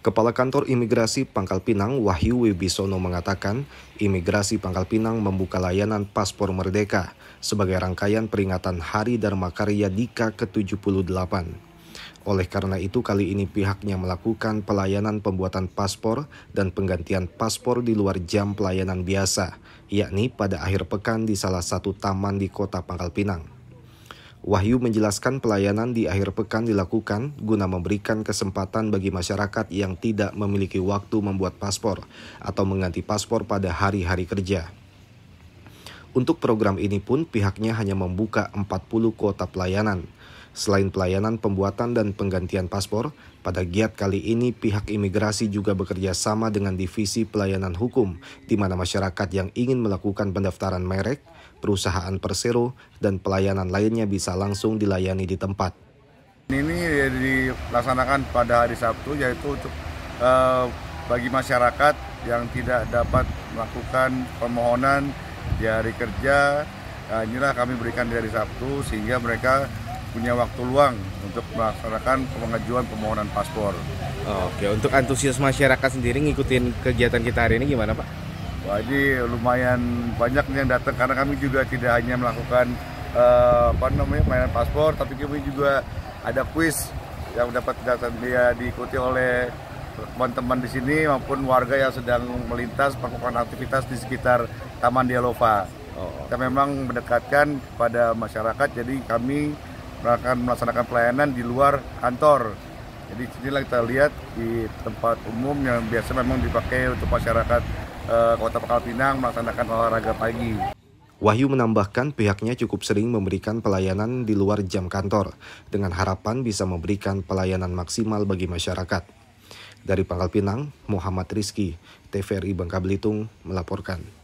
Kepala Kantor Imigrasi Pangkal Pinang Wahyu Wibisono mengatakan, Imigrasi Pangkal Pinang membuka layanan paspor merdeka sebagai rangkaian peringatan Hari Dharma Karya Dika ke-78. Oleh karena itu, kali ini pihaknya melakukan pelayanan pembuatan paspor dan penggantian paspor di luar jam pelayanan biasa, yakni pada akhir pekan di salah satu taman di kota Pangkal Pinang. Wahyu menjelaskan pelayanan di akhir pekan dilakukan guna memberikan kesempatan bagi masyarakat yang tidak memiliki waktu membuat paspor atau mengganti paspor pada hari-hari kerja. Untuk program ini pun pihaknya hanya membuka 40 kuota pelayanan. Selain pelayanan pembuatan dan penggantian paspor, pada giat kali ini pihak imigrasi juga bekerja sama dengan Divisi Pelayanan Hukum, di mana masyarakat yang ingin melakukan pendaftaran merek, perusahaan persero, dan pelayanan lainnya bisa langsung dilayani di tempat. Ini ya dilaksanakan pada hari Sabtu, yaitu untuk uh, bagi masyarakat yang tidak dapat melakukan permohonan di hari kerja, eh, inilah kami berikan di hari Sabtu sehingga mereka punya waktu luang untuk melaksanakan pengajuan permohonan paspor. Oke, untuk antusias masyarakat sendiri ngikutin kegiatan kita hari ini gimana Pak? Wah, ini lumayan banyak yang datang karena kami juga tidak hanya melakukan uh, apa namanya mainan paspor, tapi kami juga ada kuis yang dapat datang dia diikuti oleh teman-teman di sini maupun warga yang sedang melintas melakukan aktivitas di sekitar Taman Dialova. Oh. Kita memang mendekatkan pada masyarakat, jadi kami akan melaksanakan pelayanan di luar kantor. Jadi inilah kita lihat di tempat umum yang biasa memang dipakai untuk masyarakat e, Kota Pangkal Pinang melaksanakan olahraga pagi. Wahyu menambahkan pihaknya cukup sering memberikan pelayanan di luar jam kantor dengan harapan bisa memberikan pelayanan maksimal bagi masyarakat. Dari Pangkal Pinang, Muhammad Rizki, TVRI Bangka Belitung melaporkan.